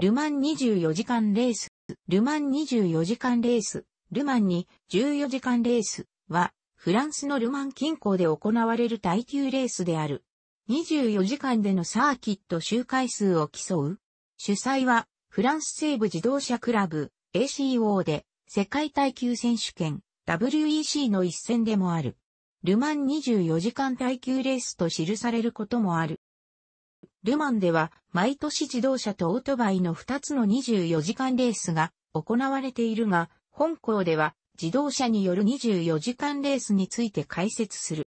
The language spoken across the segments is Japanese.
ルマン24時間レース、ルマン24時間レース、ルマンに14時間レースは、フランスのルマン近郊で行われる耐久レースである。24時間でのサーキット周回数を競う。主催は、フランス西部自動車クラブ ACO で、世界耐久選手権 WEC の一戦でもある。ルマン24時間耐久レースと記されることもある。ルマンでは毎年自動車とオートバイの2つの24時間レースが行われているが、本校では自動車による24時間レースについて解説する。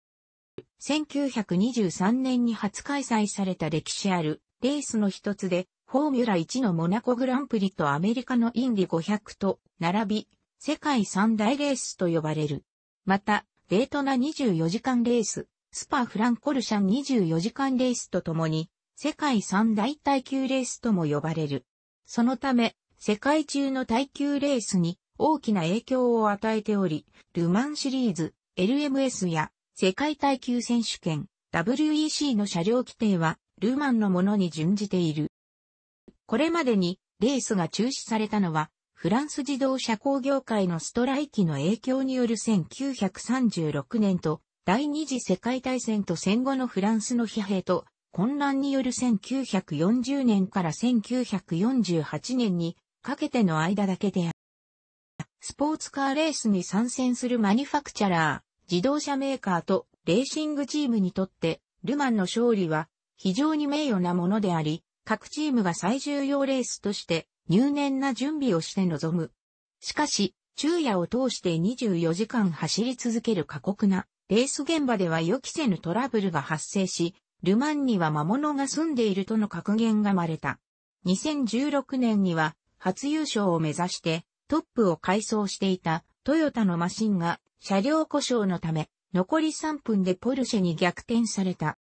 1923年に初開催された歴史あるレースの一つで、フォーミュラ1のモナコグランプリとアメリカのインディ500と並び、世界三大レースと呼ばれる。また、レートナ24時間レース、スパ・フランコルシャン24時間レースとともに、世界三大耐久レースとも呼ばれる。そのため、世界中の耐久レースに大きな影響を与えており、ルマンシリーズ、LMS や世界耐久選手権、WEC の車両規定は、ルマンのものに準じている。これまでに、レースが中止されたのは、フランス自動車工業界のストライキの影響による1936年と、第二次世界大戦と戦後のフランスの疲弊と、混乱による1940年から1948年にかけての間だけである。スポーツカーレースに参戦するマニファクチャラー、自動車メーカーとレーシングチームにとって、ルマンの勝利は非常に名誉なものであり、各チームが最重要レースとして入念な準備をして臨む。しかし、昼夜を通して24時間走り続ける過酷なレース現場では予期せぬトラブルが発生し、ルマンには魔物が住んでいるとの格言が生まれた。2016年には初優勝を目指してトップを改装していたトヨタのマシンが車両故障のため残り3分でポルシェに逆転された。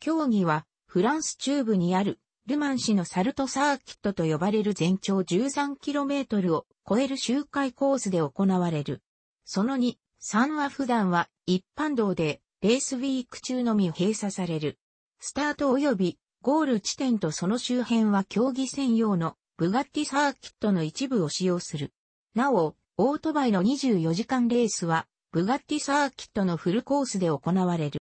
競技はフランス中部にあるルマン市のサルトサーキットと呼ばれる全長 13km を超える周回コースで行われる。その2、3は普段は一般道でレースウィーク中のみ閉鎖される。スタート及びゴール地点とその周辺は競技専用のブガッティサーキットの一部を使用する。なお、オートバイの24時間レースはブガッティサーキットのフルコースで行われる。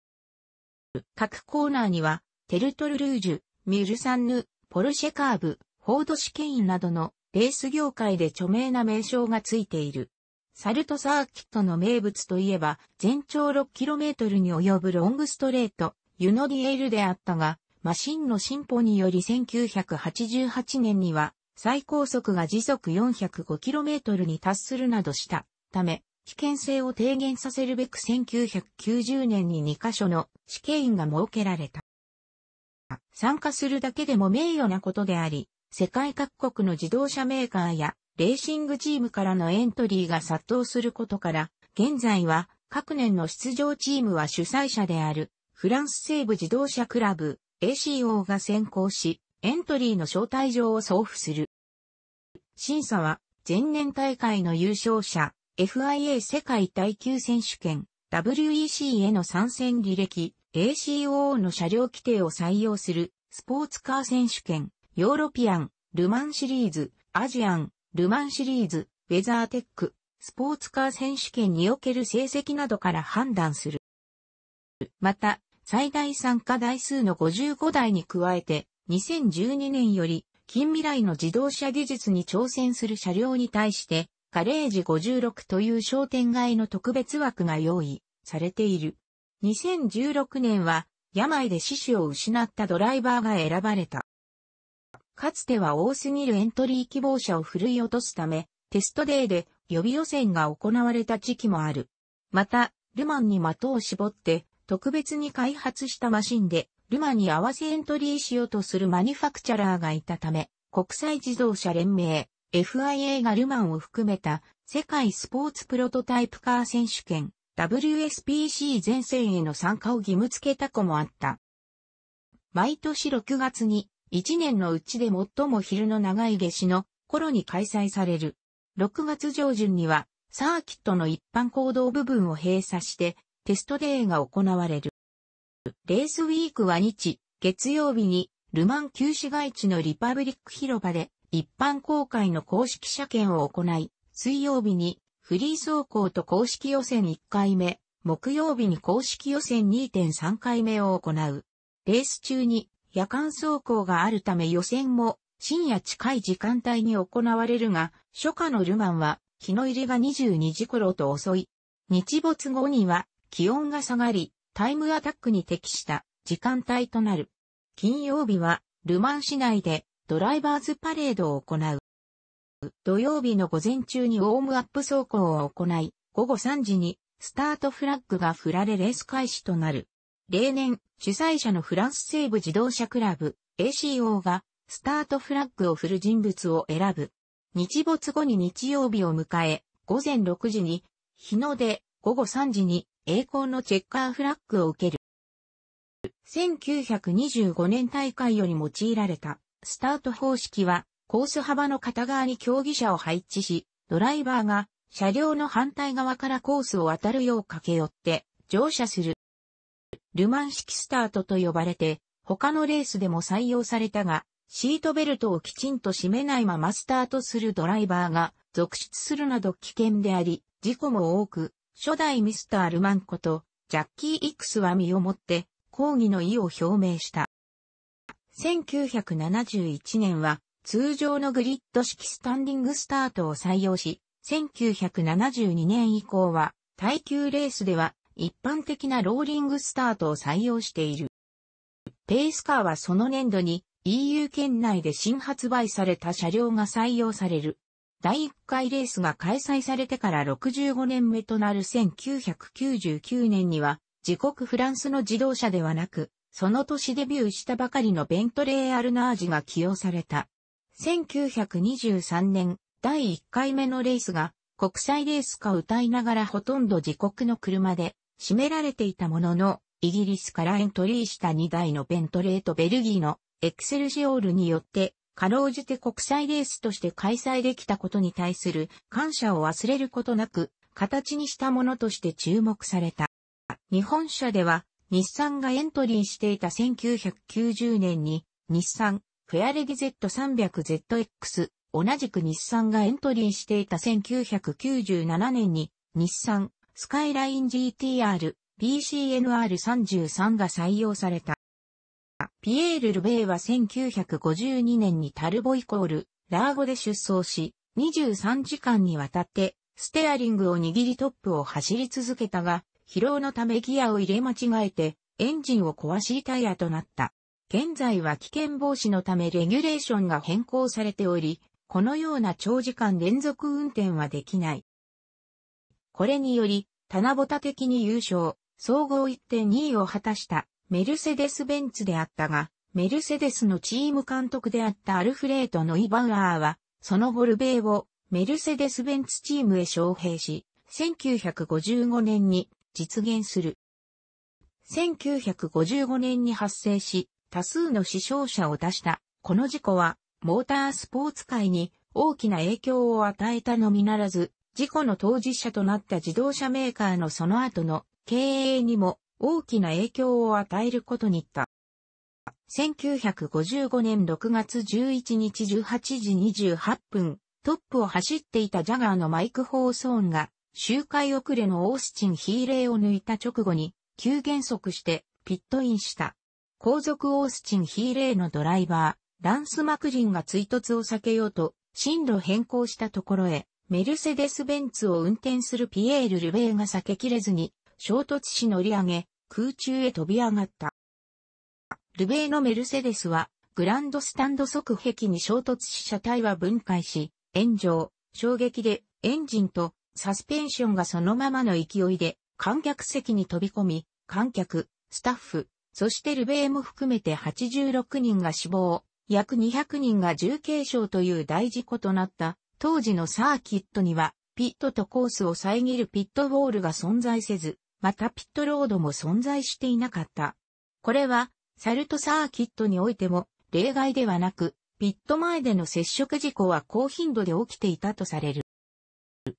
各コーナーにはテルトルルージュ、ミルサンヌ、ポルシェカーブ、フォードシケインなどのレース業界で著名な名称がついている。サルトサーキットの名物といえば、全長 6km に及ぶロングストレート、ユノディエールであったが、マシンの進歩により1988年には、最高速が時速 405km に達するなどしたため、危険性を低減させるべく1990年に2カ所の試験員が設けられた。参加するだけでも名誉なことであり、世界各国の自動車メーカーやレーシングチームからのエントリーが殺到することから、現在は各年の出場チームは主催者であるフランス西部自動車クラブ ACO が先行し、エントリーの招待状を送付する。審査は前年大会の優勝者 FIA 世界耐久選手権 WEC への参戦履歴 a c o の車両規定を採用するスポーツカー選手権ヨーロピアンルマンシリーズアジアンルマンシリーズ、ウェザーテック、スポーツカー選手権における成績などから判断する。また、最大参加台数の55台に加えて、2012年より近未来の自動車技術に挑戦する車両に対して、ガレージ56という商店街の特別枠が用意されている。2016年は、病で死死を失ったドライバーが選ばれた。かつては多すぎるエントリー希望者を振るい落とすため、テストデーで予備予選が行われた時期もある。また、ルマンに的を絞って、特別に開発したマシンで、ルマンに合わせエントリーしようとするマニファクチャラーがいたため、国際自動車連盟、FIA がルマンを含めた世界スポーツプロトタイプカー選手権 WSPC 全線への参加を義務付けた子もあった。毎年6月に1年のうちで最も昼の長い夏至の頃に開催される。6月上旬には、サーキットの一般行動部分を閉鎖して、テストデーが行われる。レースウィークは日、月曜日に、ルマン旧市街地のリパブリック広場で、一般公開の公式車検を行い、水曜日に、フリー走行と公式予選1回目、木曜日に公式予選2.3回目を行う。レース中に夜間走行があるため予選も深夜近い時間帯に行われるが、初夏のルマンは日の入りが22時頃と遅い。日没後には気温が下がり、タイムアタックに適した時間帯となる。金曜日はルマン市内でドライバーズパレードを行う。土曜日の午前中にウォームアップ走行を行い、午後3時にスタートフラッグが振られレース開始となる。例年、主催者のフランス西部自動車クラブ ACO がスタートフラッグを振る人物を選ぶ。日没後に日曜日を迎え、午前6時に日の出、午後3時に栄光のチェッカーフラッグを受ける。1925年大会より用いられたスタート方式はコース幅の片側に競技者を配置し、ドライバーが車両の反対側からコースを渡るよう駆け寄って乗車する。ルマン式スタートと呼ばれて、他のレースでも採用されたが、シートベルトをきちんと締めないままスタートするドライバーが続出するなど危険であり、事故も多く、初代ミスター・ルマンこと、ジャッキー・イクスは身をもって、抗議の意を表明した。1971年は、通常のグリッド式スタンディングスタートを採用し、1972年以降は、耐久レースでは一般的なローリングスタートを採用している。ペースカーはその年度に EU 圏内で新発売された車両が採用される。第1回レースが開催されてから65年目となる1999年には、自国フランスの自動車ではなく、その年デビューしたばかりのベントレー・アルナージが起用された。1923年、第1回目のレースが、国際レースか歌いながらほとんど自国の車で占められていたものの、イギリスからエントリーした2台のベントレーとベルギーのエクセルジオールによって、かろうじて国際レースとして開催できたことに対する感謝を忘れることなく、形にしたものとして注目された。日本社では、日産がエントリーしていた1990年に、日産、フェアレディ Z300ZX、同じく日産がエントリーしていた1997年に、日産、スカイライン GTR、BCNR33 が採用された。ピエール・ルベイは1952年にタルボイコール、ラーゴで出走し、23時間にわたって、ステアリングを握りトップを走り続けたが、疲労のためギアを入れ間違えて、エンジンを壊しタイヤとなった。現在は危険防止のためレギュレーションが変更されており、このような長時間連続運転はできない。これにより、棚ぼた的に優勝、総合1.2位を果たしたメルセデス・ベンツであったが、メルセデスのチーム監督であったアルフレート・ノイバウアーは、そのボルベーをメルセデス・ベンツチームへ招聘し、1955年に実現する。1955年に発生し、多数の死傷者を出した、この事故は、モータースポーツ界に大きな影響を与えたのみならず、事故の当事者となった自動車メーカーのその後の経営にも大きな影響を与えることにった。1955年6月11日18時28分、トップを走っていたジャガーのマイク・ホーソーンが、周回遅れのオースチン・ヒーレーを抜いた直後に、急減速してピットインした。後続オースチン・ヒーレーのドライバー、ランス・マクリンが追突を避けようと、進路変更したところへ、メルセデス・ベンツを運転するピエール・ルベーが避けきれずに、衝突し乗り上げ、空中へ飛び上がった。ルベーのメルセデスは、グランドスタンド側壁に衝突し車体は分解し、炎上、衝撃でエンジンとサスペンションがそのままの勢いで観客席に飛び込み、観客、スタッフ、そしてルベーも含めて86人が死亡、約200人が重軽傷という大事故となった当時のサーキットには、ピットとコースを遮るピットウォールが存在せず、またピットロードも存在していなかった。これは、サルトサーキットにおいても、例外ではなく、ピット前での接触事故は高頻度で起きていたとされる。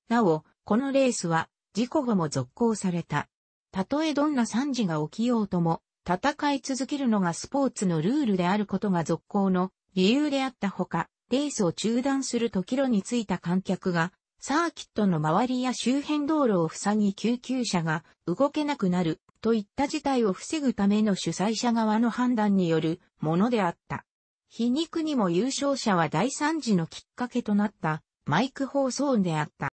なお、このレースは、事故後も続行された。たとえどんな惨事が起きようとも、戦い続けるのがスポーツのルールであることが続行の理由であったほか、レースを中断すると帰路についた観客が、サーキットの周りや周辺道路を塞ぎ救急車が動けなくなるといった事態を防ぐための主催者側の判断によるものであった。皮肉にも優勝者は大惨事のきっかけとなったマイク放送であった。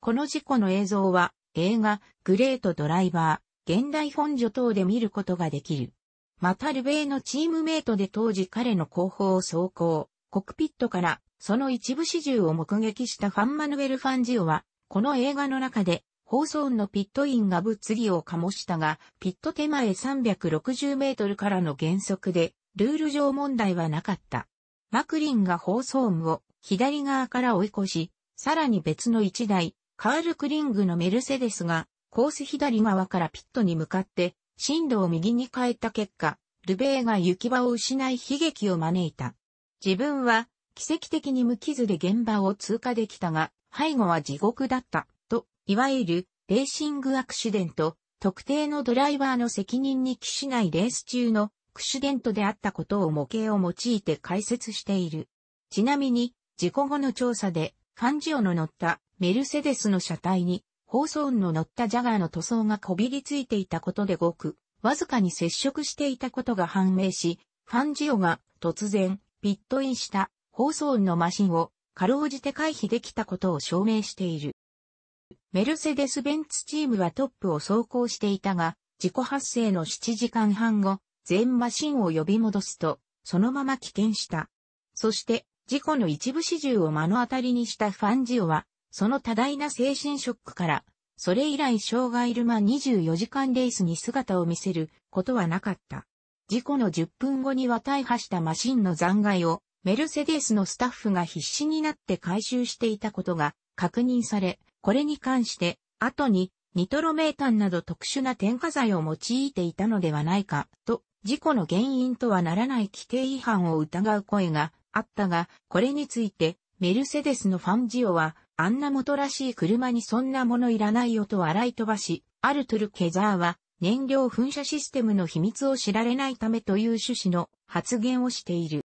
この事故の映像は映画グレートドライバー現代本所等で見ることができる。またルベイのチームメイトで当時彼の後方を走行コクピットからその一部始終を目撃したファンマヌエル・ファンジオは、この映画の中で放送音のピットインが物議を醸したが、ピット手前360メートルからの原則で、ルール上問題はなかった。マクリンが放送音を左側から追い越し、さらに別の一台、カール・クリングのメルセデスが、コース左側からピットに向かって、進路を右に変えた結果、ルベーが行き場を失い悲劇を招いた。自分は奇跡的に無傷で現場を通過できたが、背後は地獄だった、と、いわゆるレーシングアクシデント、特定のドライバーの責任に期しないレース中のアクシデントであったことを模型を用いて解説している。ちなみに、事故後の調査で、ファンジオの乗ったメルセデスの車体に、放送音の乗ったジャガーの塗装がこびりついていたことでごく、わずかに接触していたことが判明し、ファンジオが突然ピットインした放送音のマシンをかろうじて回避できたことを証明している。メルセデス・ベンツチームはトップを走行していたが、事故発生の7時間半後、全マシンを呼び戻すと、そのまま棄権した。そして、事故の一部始終を目の当たりにしたファンジオは、その多大な精神ショックから、それ以来障害ルマ24時間レースに姿を見せることはなかった。事故の10分後には大破したマシンの残骸をメルセデスのスタッフが必死になって回収していたことが確認され、これに関して後にニトロメータンなど特殊な添加剤を用いていたのではないかと事故の原因とはならない規定違反を疑う声があったが、これについてメルセデスのファンジオはあんな元らしい車にそんなものいらないよと笑い飛ばし、アルトゥル・ケザーは燃料噴射システムの秘密を知られないためという趣旨の発言をしている。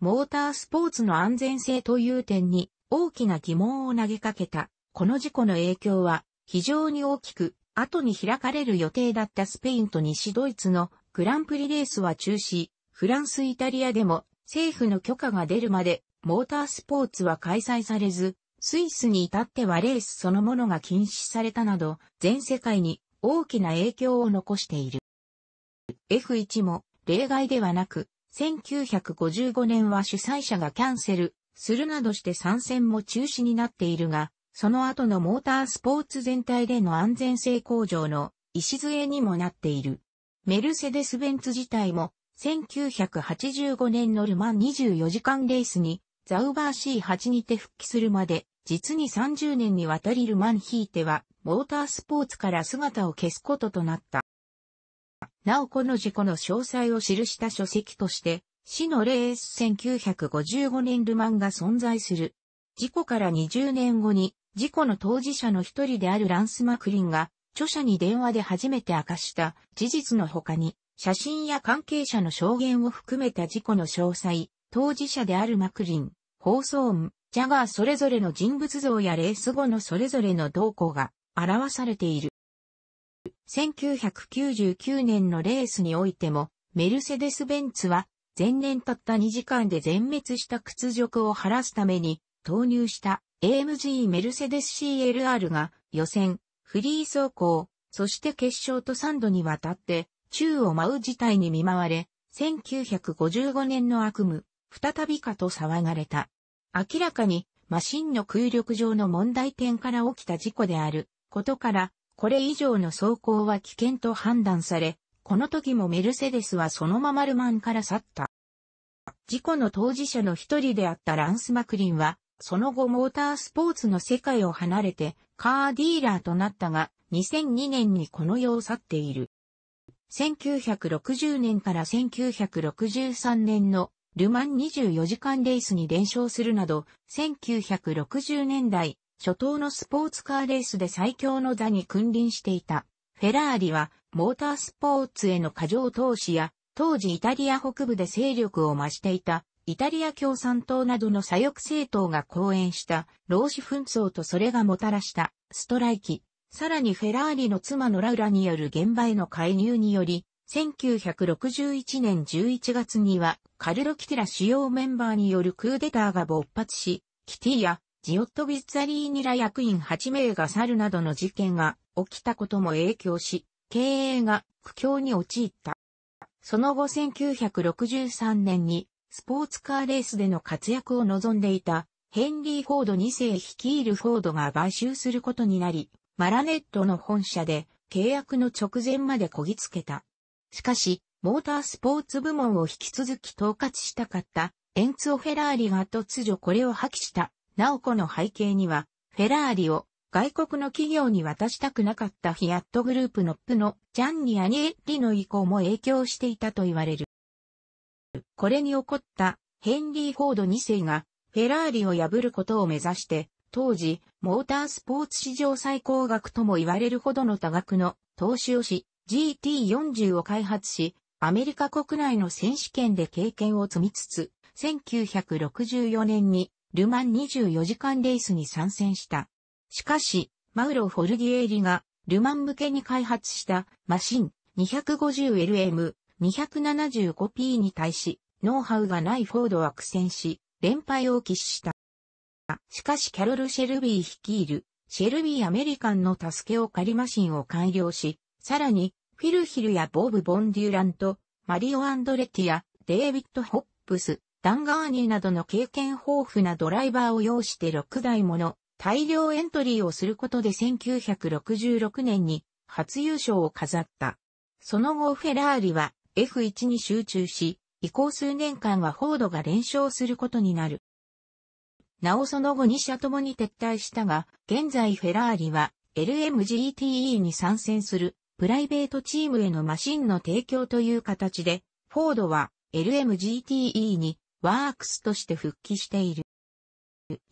モータースポーツの安全性という点に大きな疑問を投げかけた。この事故の影響は非常に大きく、後に開かれる予定だったスペインと西ドイツのグランプリレースは中止、フランスイタリアでも政府の許可が出るまでモータースポーツは開催されず、スイスに至ってはレースそのものが禁止されたなど、全世界に大きな影響を残している。F1 も例外ではなく、1955年は主催者がキャンセルするなどして参戦も中止になっているが、その後のモータースポーツ全体での安全性向上の礎にもなっている。メルセデス・ベンツ自体も1985年のルマン24時間レースにザウバー C8 にて復帰するまで実に30年にわたりルマンヒいてはモータースポーツから姿を消すこととなった。なおこの事故の詳細を記した書籍として、死のレース1955年ルマンが存在する。事故から20年後に、事故の当事者の一人であるランス・マクリンが、著者に電話で初めて明かした事実の他に、写真や関係者の証言を含めた事故の詳細、当事者であるマクリン、放送音、ジャガーそれぞれの人物像やレース後のそれぞれの動向が表されている。1999年のレースにおいても、メルセデス・ベンツは、前年たった2時間で全滅した屈辱を晴らすために、投入した AMG メルセデス CLR が予選、フリー走行、そして決勝と3度にわたって、宙を舞う事態に見舞われ、1955年の悪夢、再びかと騒がれた。明らかに、マシンの空力上の問題点から起きた事故である。ことから、これ以上の走行は危険と判断され、この時もメルセデスはそのままルマンから去った。事故の当事者の一人であったランス・マクリンは、その後モータースポーツの世界を離れて、カーディーラーとなったが、2002年にこの世を去っている。1960年から1963年のルマン24時間レースに伝承するなど、1960年代、初頭のスポーツカーレースで最強の座に君臨していた。フェラーリは、モータースポーツへの過剰投資や、当時イタリア北部で勢力を増していた、イタリア共産党などの左翼政党が講演した、労使紛争とそれがもたらした、ストライキ。さらにフェラーリの妻のラウラによる現場への介入により、1961年11月には、カルロ・キティラ主要メンバーによるクーデターが勃発し、キティやジオット・ビッツァリーニラ役員8名が去るなどの事件が起きたことも影響し、経営が苦境に陥った。その後1963年にスポーツカーレースでの活躍を望んでいたヘンリー・フォード2世率いるフォードが買収することになり、マラネットの本社で契約の直前までこぎつけた。しかし、モータースポーツ部門を引き続き統括したかったエンツオ・フェラーリが突如これを破棄した。お、この背景には、フェラーリを外国の企業に渡したくなかったフィアットグループのプのジャンニ・アニエッリの意向も影響していたと言われる。これに起こったヘンリー・フォード2世がフェラーリを破ることを目指して、当時、モータースポーツ史上最高額とも言われるほどの多額の投資をし、GT40 を開発し、アメリカ国内の選手権で経験を積みつつ、1964年にルマン24時間レースに参戦した。しかし、マウロ・フォルディエーリが、ルマン向けに開発したマシン 250LM275P に対し、ノウハウがないフォードは苦戦し、連敗を喫した。しかしキャロル・シェルビー率いる、シェルビーアメリカンの助けを借りマシンを改良し、さらに、フィルヒルやボブ・ボンデューラント、マリオ・アンドレティア、デイビッド・ホップス、ダンガーニーなどの経験豊富なドライバーを要して6台もの大量エントリーをすることで1966年に初優勝を飾った。その後フェラーリは F1 に集中し、以降数年間はフォードが連勝することになる。なおその後2社ともに撤退したが、現在フェラーリは LMGTE に参戦するプライベートチームへのマシンの提供という形で、フォードは LMGTE にワークスとして復帰している。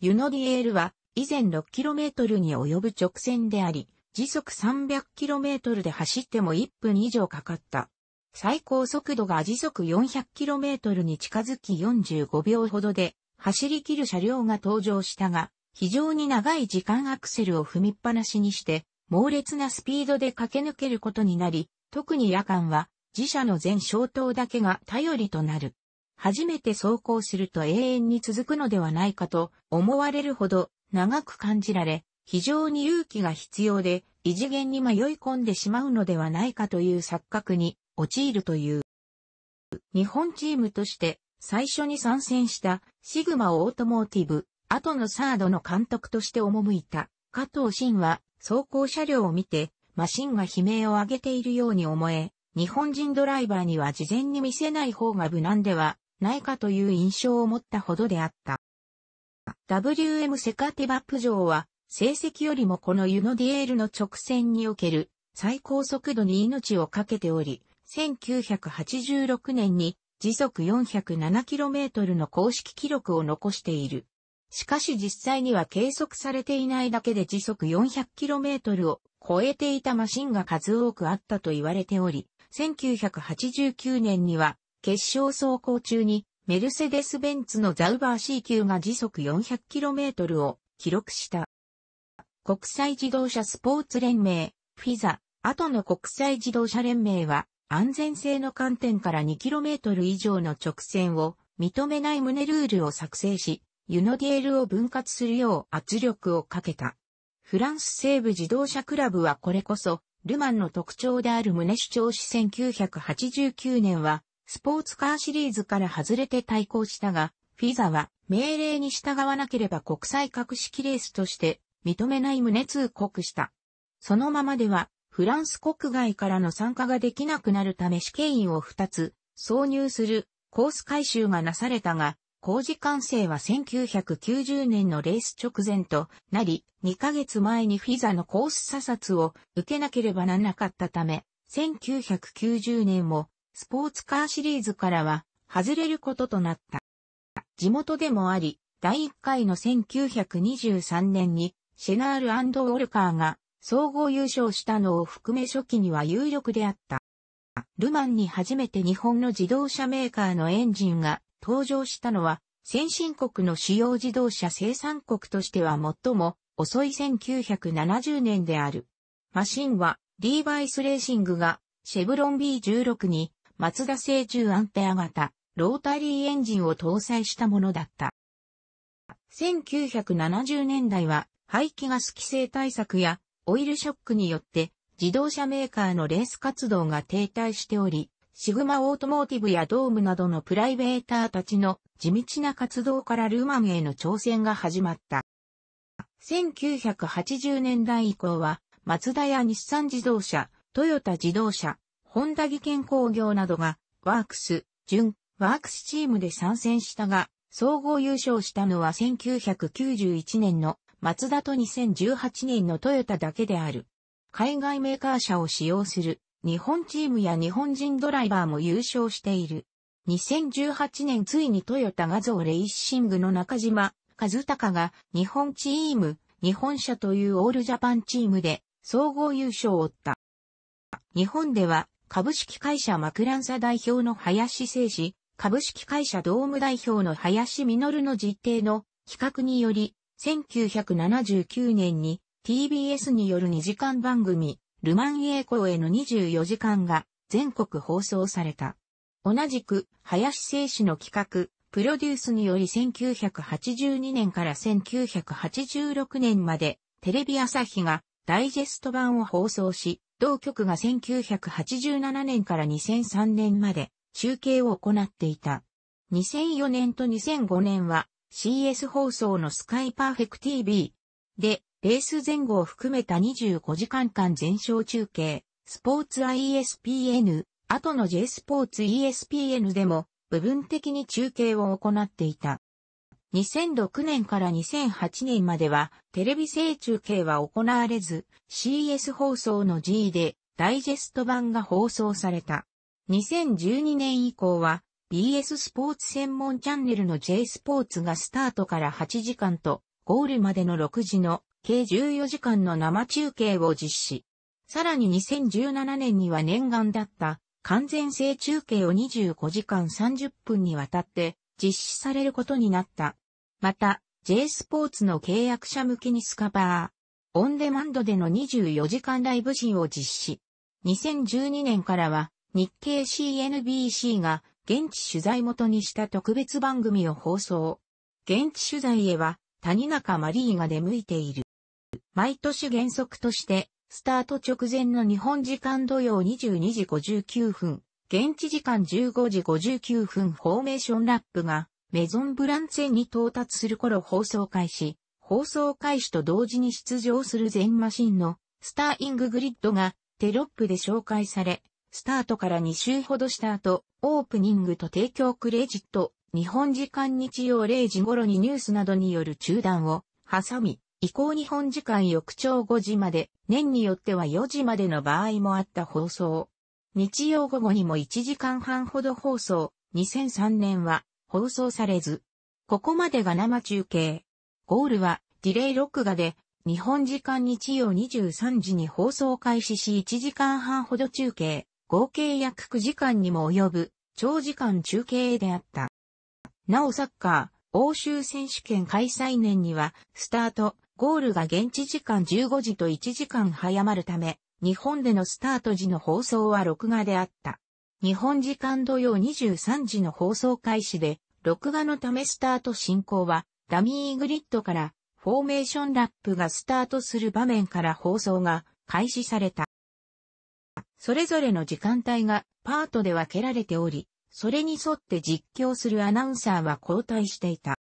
ユノディエールは以前 6km に及ぶ直線であり、時速 300km で走っても1分以上かかった。最高速度が時速 400km に近づき45秒ほどで走り切る車両が登場したが、非常に長い時間アクセルを踏みっぱなしにして、猛烈なスピードで駆け抜けることになり、特に夜間は自社の全消灯だけが頼りとなる。初めて走行すると永遠に続くのではないかと思われるほど長く感じられ、非常に勇気が必要で、異次元に迷い込んでしまうのではないかという錯覚に陥るという。日本チームとして最初に参戦したシグマオートモーティブ、後のサードの監督として赴いた加藤慎は走行車両を見てマシンが悲鳴を上げているように思え、日本人ドライバーには事前に見せない方が無難ではないかという印象を持ったほどであった。WM セカティバップ上は、成績よりもこのユノディエールの直線における最高速度に命を懸けており、1986年に時速 407km の公式記録を残している。しかし実際には計測されていないだけで時速 400km を超えていたマシンが数多くあったと言われており、1989年には決勝走行中に、メルセデス・ベンツのザウバー c 級が時速 400km を記録した。国際自動車スポーツ連盟、フィザ、後の国際自動車連盟は、安全性の観点から 2km 以上の直線を認めない旨ルールを作成し、ユノディエルを分割するよう圧力をかけた。フランス西部自動車クラブはこれこそ、ルマンの特徴である旨主張し1989年は、スポーツカーシリーズから外れて対抗したが、フィザは命令に従わなければ国際格式レースとして認めない旨通告した。そのままではフランス国外からの参加ができなくなるため試験員を2つ挿入するコース改修がなされたが、工事完成は1990年のレース直前となり、2ヶ月前にフィザのコース査察を受けなければならなかったため、1990年もスポーツカーシリーズからは外れることとなった。地元でもあり、第1回の1923年にシェナールウォルカーが総合優勝したのを含め初期には有力であった。ルマンに初めて日本の自動車メーカーのエンジンが登場したのは先進国の主要自動車生産国としては最も遅い1970年である。マシンはリーバイスレーシングがシェブロン B16 にマツダ製10アンペア型、ロータリーエンジンを搭載したものだった。1970年代は排気ガス規制対策やオイルショックによって自動車メーカーのレース活動が停滞しており、シグマオートモーティブやドームなどのプライベーターたちの地道な活動からルーマンへの挑戦が始まった。1980年代以降は、マツダや日産自動車、トヨタ自動車、本田技研工業などが、ワークス、準、ワークスチームで参戦したが、総合優勝したのは1991年の松田と2018年のトヨタだけである。海外メーカー車を使用する日本チームや日本人ドライバーも優勝している。2018年ついにトヨタ画像レイシングの中島和隆が日本チーム、日本車というオールジャパンチームで総合優勝を負った。日本では株式会社マクランサ代表の林誠司、株式会社ドーム代表の林実の実定の企画により、1979年に TBS による2時間番組、ルマン栄光への24時間が全国放送された。同じく、林誠司の企画、プロデュースにより1982年から1986年までテレビ朝日がダイジェスト版を放送し、同局が1987年から2003年まで中継を行っていた。2004年と2005年は CS 放送のスカイパーフェク TV でレース前後を含めた25時間間全勝中継、スポーツ ISPN、後の J スポーツ ESPN でも部分的に中継を行っていた。2006年から2008年まではテレビ制中継は行われず CS 放送の G でダイジェスト版が放送された。2012年以降は BS スポーツ専門チャンネルの J スポーツがスタートから8時間とゴールまでの6時の計14時間の生中継を実施。さらに2017年には念願だった完全性中継を25時間30分にわたって実施されることになった。また、J スポーツの契約者向けにスカバー、オンデマンドでの24時間ライブンを実施。2012年からは、日経 CNBC が現地取材元にした特別番組を放送。現地取材へは谷中マリーが出向いている。毎年原則として、スタート直前の日本時間土曜22時59分、現地時間15時59分フォーメーションラップがメゾンブランツェに到達する頃放送開始、放送開始と同時に出場する全マシンのスターインググリッドがテロップで紹介され、スタートから2週ほどした後、オープニングと提供クレジット、日本時間日曜0時頃にニュースなどによる中断を挟み、以降日本時間翌朝5時まで、年によっては4時までの場合もあった放送。日曜午後にも1時間半ほど放送、2003年は放送されず。ここまでが生中継。ゴールはディレイ録画で日本時間日曜23時に放送開始し1時間半ほど中継、合計約9時間にも及ぶ長時間中継であった。なおサッカー、欧州選手権開催年には、スタート、ゴールが現地時間15時と1時間早まるため、日本でのスタート時の放送は録画であった。日本時間土曜23時の放送開始で、録画のためスタート進行は、ダミーグリッドから、フォーメーションラップがスタートする場面から放送が開始された。それぞれの時間帯がパートで分けられており、それに沿って実況するアナウンサーは交代していた。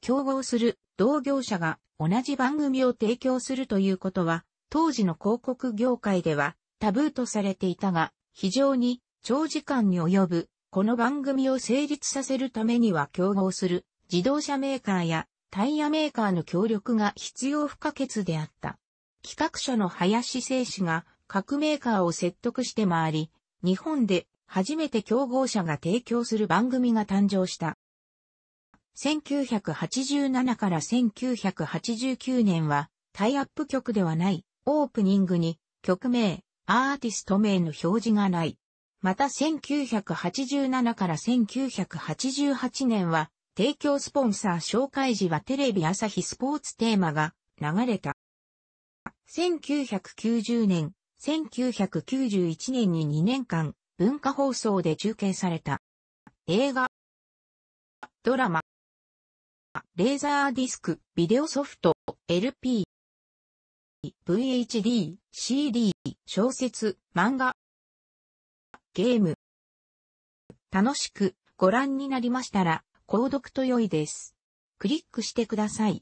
競合する同業者が同じ番組を提供するということは、当時の広告業界ではタブーとされていたが、非常に長時間に及ぶこの番組を成立させるためには競合する自動車メーカーやタイヤメーカーの協力が必要不可欠であった。企画者の林聖氏が各メーカーを説得して回り、日本で初めて競合者が提供する番組が誕生した。1987から1989年はタイアップ曲ではないオープニングに曲名、アーティスト名の表示がない。また1987から1988年は、提供スポンサー紹介時はテレビ朝日スポーツテーマが流れた。1990年、1991年に2年間、文化放送で中継された。映画、ドラマ、レーザーディスク、ビデオソフト、LP、VHD、CD、小説、漫画、ゲーム。楽しくご覧になりましたら、購読と良いです。クリックしてください。